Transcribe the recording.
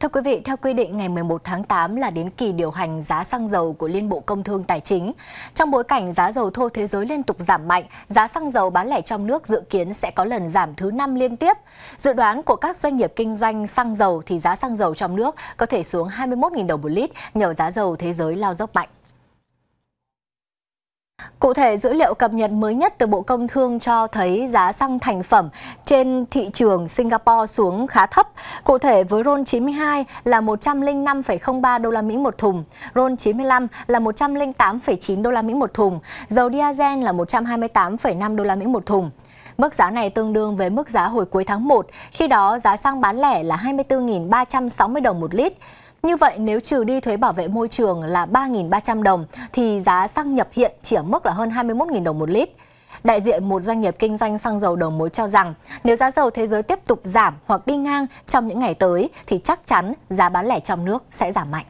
Thưa quý vị, theo quy định ngày 11 tháng 8 là đến kỳ điều hành giá xăng dầu của Liên Bộ Công Thương Tài chính. Trong bối cảnh giá dầu thô thế giới liên tục giảm mạnh, giá xăng dầu bán lẻ trong nước dự kiến sẽ có lần giảm thứ năm liên tiếp. Dự đoán của các doanh nghiệp kinh doanh xăng dầu thì giá xăng dầu trong nước có thể xuống 21.000 đồng một lít nhờ giá dầu thế giới lao dốc mạnh. Cụ thể, dữ liệu cập nhật mới nhất từ Bộ Công Thương cho thấy giá xăng thành phẩm trên thị trường Singapore xuống khá thấp. Cụ thể, với RON 92 là 105,03 đô la Mỹ một thùng, RON 95 là 108,9 đô la Mỹ một thùng, dầu diesel là 128,5 đô la Mỹ một thùng. Mức giá này tương đương với mức giá hồi cuối tháng 1, khi đó giá xăng bán lẻ là 24.360 đồng một lít. Như vậy nếu trừ đi thuế bảo vệ môi trường là 3.300 đồng thì giá xăng nhập hiện chỉ ở mức là hơn 21.000 đồng một lít. Đại diện một doanh nghiệp kinh doanh xăng dầu đầu mối cho rằng nếu giá dầu thế giới tiếp tục giảm hoặc đi ngang trong những ngày tới thì chắc chắn giá bán lẻ trong nước sẽ giảm mạnh.